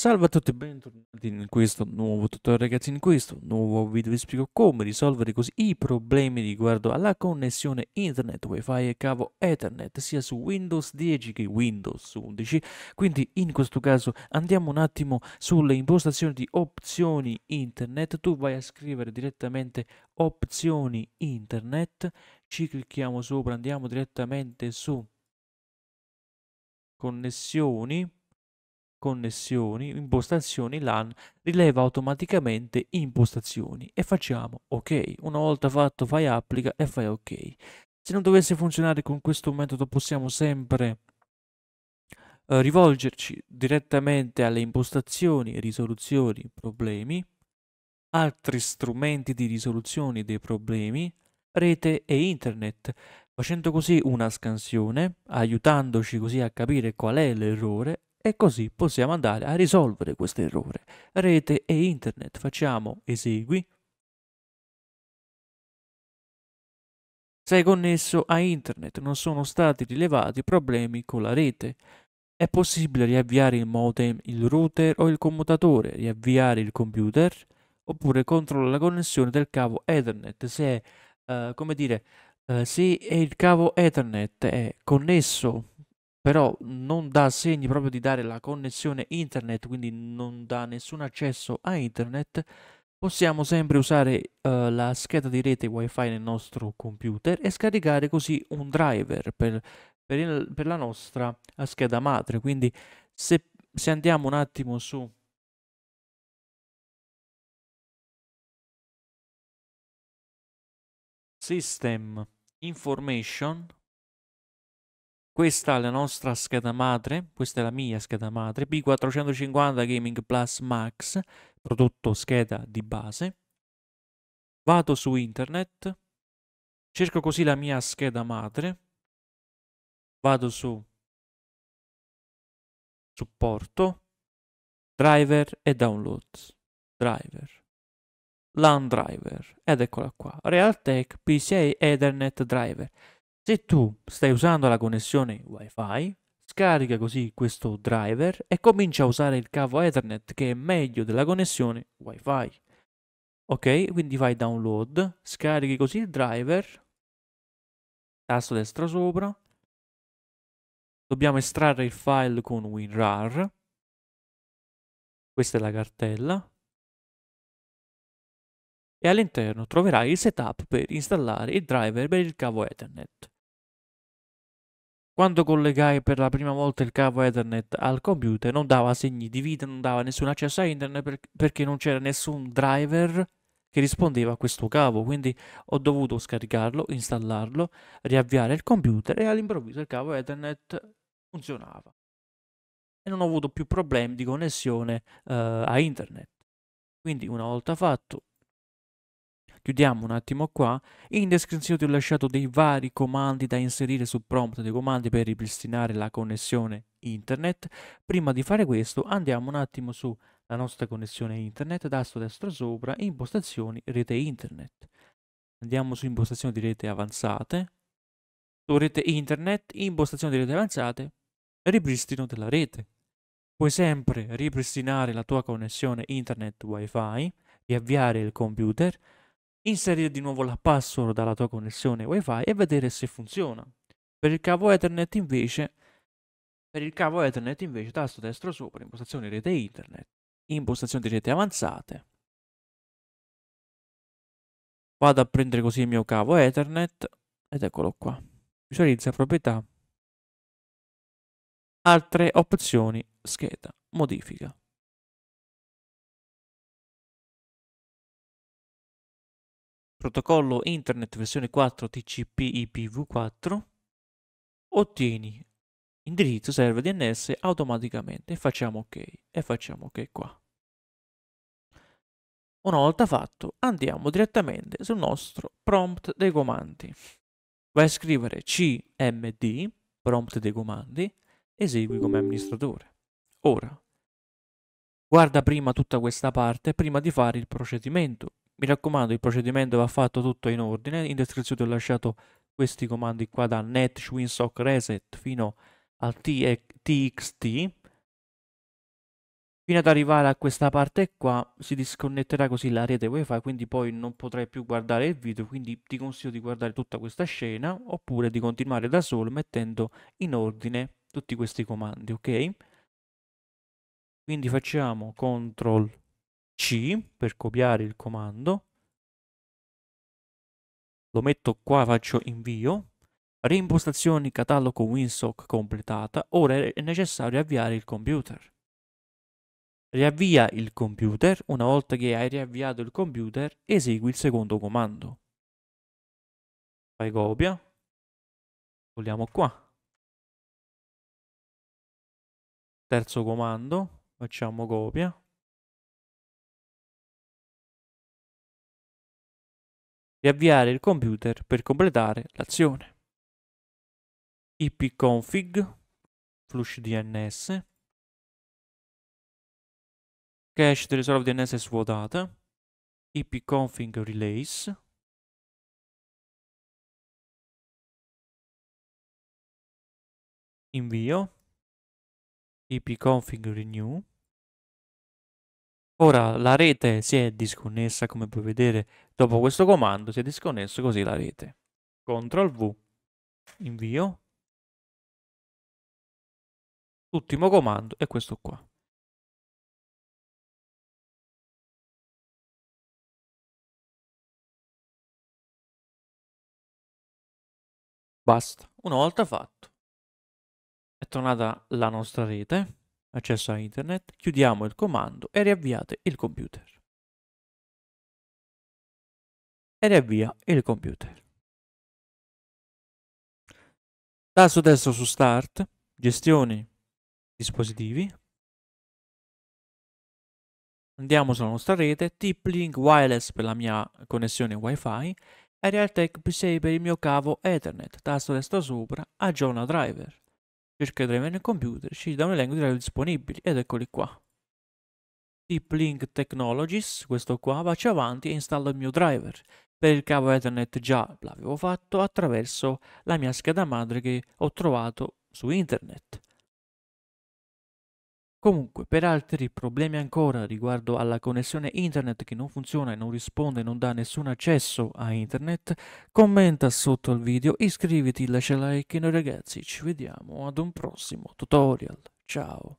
Salve a tutti e bentornati in questo nuovo tutorial ragazzi, in questo nuovo video vi spiego come risolvere così i problemi riguardo alla connessione internet, wifi e cavo ethernet sia su Windows 10 che Windows 11 quindi in questo caso andiamo un attimo sulle impostazioni di opzioni internet tu vai a scrivere direttamente opzioni internet ci clicchiamo sopra, andiamo direttamente su connessioni connessioni, impostazioni LAN, rileva automaticamente impostazioni e facciamo ok. Una volta fatto fai applica e fai ok. Se non dovesse funzionare con questo metodo possiamo sempre eh, rivolgerci direttamente alle impostazioni, risoluzioni, problemi, altri strumenti di risoluzione dei problemi, rete e internet, facendo così una scansione, aiutandoci così a capire qual è l'errore e così possiamo andare a risolvere questo errore. Rete e internet, facciamo esegui. Sei connesso a internet, non sono stati rilevati problemi con la rete. È possibile riavviare il modem, il router o il commutatore, riavviare il computer, oppure controlla la connessione del cavo Ethernet. Se, uh, come dire, uh, se il cavo Ethernet è connesso però non dà segni proprio di dare la connessione internet, quindi non dà nessun accesso a internet, possiamo sempre usare uh, la scheda di rete wifi nel nostro computer e scaricare così un driver per, per, il, per la nostra eh, scheda madre. Quindi se, se andiamo un attimo su... System Information questa è la nostra scheda madre, questa è la mia scheda madre, B450 Gaming Plus Max, prodotto scheda di base. Vado su internet, cerco così la mia scheda madre, vado su supporto, driver e downloads, driver, LAN driver, ed eccola qua, Realtek PCI Ethernet driver. Se tu stai usando la connessione WiFi, scarica così questo driver e comincia a usare il cavo Ethernet che è meglio della connessione WiFi. Ok, quindi fai download, scarichi così il driver, tasto destro sopra, dobbiamo estrarre il file con WinRAR, questa è la cartella, e all'interno troverai il setup per installare il driver per il cavo Ethernet. Quando collegai per la prima volta il cavo Ethernet al computer non dava segni di vita, non dava nessun accesso a internet per perché non c'era nessun driver che rispondeva a questo cavo, quindi ho dovuto scaricarlo, installarlo, riavviare il computer e all'improvviso il cavo Ethernet funzionava. E non ho avuto più problemi di connessione eh, a internet. Quindi una volta fatto Chiudiamo un attimo qua. In descrizione ti ho lasciato dei vari comandi da inserire sul prompt, dei comandi per ripristinare la connessione internet. Prima di fare questo andiamo un attimo sulla nostra connessione internet, tasto destro sopra, impostazioni, rete internet. Andiamo su impostazioni di rete avanzate, su rete internet, impostazioni di rete avanzate, ripristino della rete. Puoi sempre ripristinare la tua connessione internet wifi, riavviare il computer, inserire di nuovo la password dalla tua connessione wifi e vedere se funziona. Per il cavo Ethernet invece, per il cavo Ethernet invece tasto destro sopra, impostazioni rete Internet, impostazioni di rete avanzate. Vado a prendere così il mio cavo Ethernet ed eccolo qua. Visualizza proprietà. Altre opzioni, scheda, modifica. protocollo Internet versione 4 TCP/IPv4, ottieni indirizzo server DNS automaticamente. Facciamo ok e facciamo ok qua. Una volta fatto, andiamo direttamente sul nostro prompt dei comandi. Vai a scrivere cmd, prompt dei comandi, esegui come amministratore. Ora, guarda prima tutta questa parte prima di fare il procedimento. Mi raccomando, il procedimento va fatto tutto in ordine. In descrizione ho lasciato questi comandi qua da net swinsock reset fino al txt. Fino ad arrivare a questa parte qua si disconnetterà così la rete wifi, quindi poi non potrai più guardare il video, quindi ti consiglio di guardare tutta questa scena oppure di continuare da solo mettendo in ordine tutti questi comandi, ok? Quindi facciamo control c per copiare il comando, lo metto qua, faccio invio, reimpostazioni catalogo WinSock completata, ora è necessario avviare il computer. Riavvia il computer, una volta che hai riavviato il computer esegui il secondo comando. Fai copia, vogliamo qua. Terzo comando, facciamo copia, riavviare il computer per completare l'azione. ipconfig flush DNS cache del riserva DNS svuotata ipconfig relays invio ipconfig renew Ora la rete si è disconnessa come puoi vedere dopo questo comando si è disconnesso così la rete. CTRL V, invio, ultimo comando è questo qua. Basta, una volta fatto è tornata la nostra rete accesso a internet, chiudiamo il comando e riavviate il computer. E riavvia il computer. Tasto destro su Start, Gestioni, Dispositivi. Andiamo sulla nostra rete, tip link Wireless per la mia connessione WiFi e Realtek P6 per il mio cavo Ethernet. Tasto destro sopra, aggiorna driver cerca il driver nel computer, scegli da un elenco di driver disponibili ed eccoli qua. Deep Link Technologies, questo qua, faccio avanti e installo il mio driver. Per il cavo Ethernet già l'avevo fatto attraverso la mia scheda madre che ho trovato su internet. Comunque, per altri problemi ancora riguardo alla connessione internet che non funziona e non risponde, e non dà nessun accesso a internet, commenta sotto al video, iscriviti, lascia like e noi ragazzi ci vediamo ad un prossimo tutorial. Ciao!